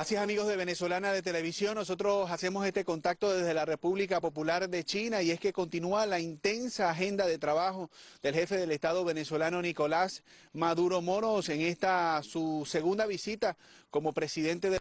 Así amigos de Venezolana de Televisión, nosotros hacemos este contacto desde la República Popular de China y es que continúa la intensa agenda de trabajo del jefe del Estado venezolano Nicolás Maduro Moros en esta su segunda visita como presidente de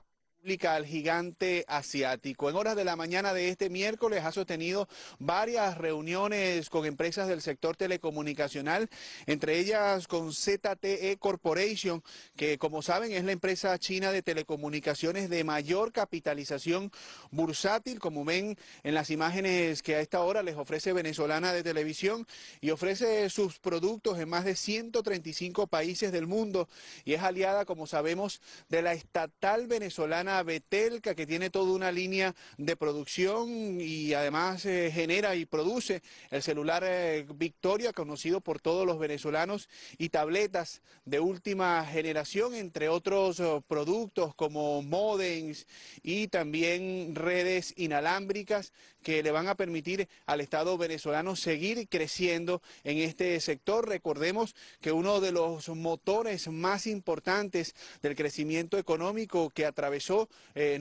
al gigante asiático. En horas de la mañana de este miércoles ha sostenido varias reuniones con empresas del sector telecomunicacional, entre ellas con ZTE Corporation, que como saben es la empresa china de telecomunicaciones de mayor capitalización bursátil, como ven en las imágenes que a esta hora les ofrece Venezolana de Televisión y ofrece sus productos en más de 135 países del mundo y es aliada, como sabemos, de la estatal venezolana Betelca, que tiene toda una línea de producción y además eh, genera y produce el celular eh, Victoria, conocido por todos los venezolanos, y tabletas de última generación, entre otros eh, productos como modems y también redes inalámbricas que le van a permitir al Estado venezolano seguir creciendo en este sector. Recordemos que uno de los motores más importantes del crecimiento económico que atravesó eh,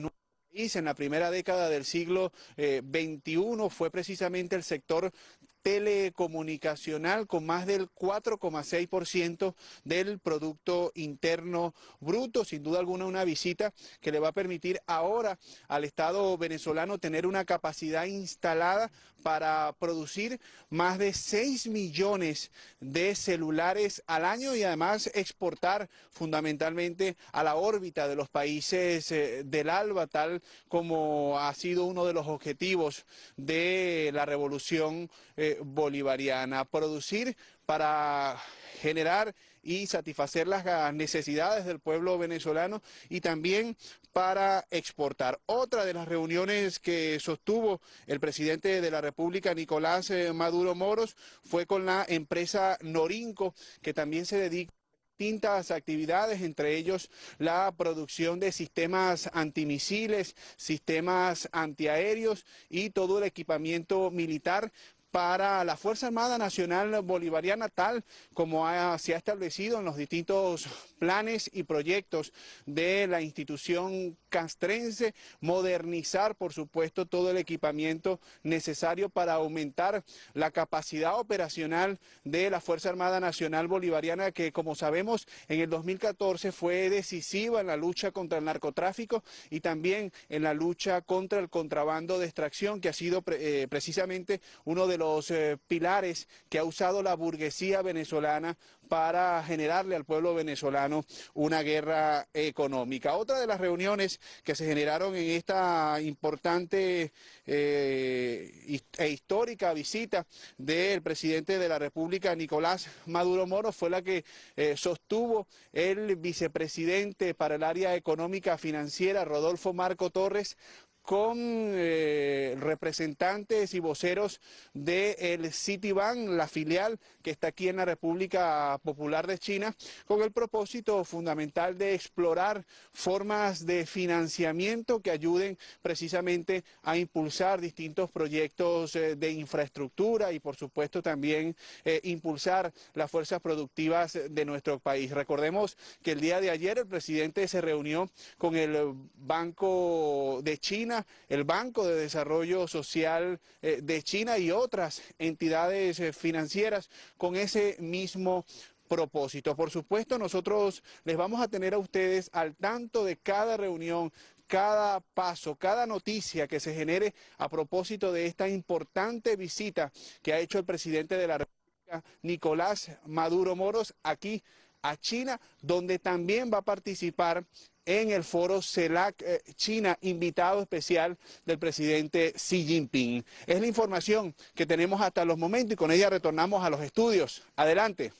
en la primera década del siglo XXI eh, fue precisamente el sector telecomunicacional con más del 4,6% del Producto Interno Bruto. Sin duda alguna una visita que le va a permitir ahora al Estado venezolano tener una capacidad instalada para producir más de 6 millones de celulares al año y además exportar fundamentalmente a la órbita de los países eh, del ALBA, tal como ha sido uno de los objetivos de la revolución. Eh, bolivariana, producir para generar y satisfacer las necesidades del pueblo venezolano y también para exportar. Otra de las reuniones que sostuvo el presidente de la República, Nicolás eh, Maduro Moros, fue con la empresa Norinco, que también se dedica a distintas actividades, entre ellos la producción de sistemas antimisiles, sistemas antiaéreos y todo el equipamiento militar para la Fuerza Armada Nacional Bolivariana, tal como se ha establecido en los distintos planes y proyectos de la institución castrense, modernizar, por supuesto, todo el equipamiento necesario para aumentar la capacidad operacional de la Fuerza Armada Nacional Bolivariana, que como sabemos en el 2014 fue decisiva en la lucha contra el narcotráfico y también en la lucha contra el contrabando de extracción, que ha sido eh, precisamente uno de los eh, pilares que ha usado la burguesía venezolana para generarle al pueblo venezolano una guerra económica. Otra de las reuniones que se generaron en esta importante eh, e histórica visita del presidente de la República, Nicolás Maduro Moro, fue la que eh, sostuvo el vicepresidente para el área económica financiera, Rodolfo Marco Torres, con eh, representantes y voceros del Citibank, la filial que está aquí en la República Popular de China, con el propósito fundamental de explorar formas de financiamiento que ayuden precisamente a impulsar distintos proyectos eh, de infraestructura y por supuesto también eh, impulsar las fuerzas productivas de nuestro país. Recordemos que el día de ayer el presidente se reunió con el Banco de China, el Banco de Desarrollo Social eh, de China y otras entidades eh, financieras con ese mismo propósito. Por supuesto, nosotros les vamos a tener a ustedes al tanto de cada reunión, cada paso, cada noticia que se genere a propósito de esta importante visita que ha hecho el presidente de la República, Nicolás Maduro Moros, aquí a China, donde también va a participar en el foro CELAC eh, China, invitado especial del presidente Xi Jinping. Es la información que tenemos hasta los momentos y con ella retornamos a los estudios. Adelante.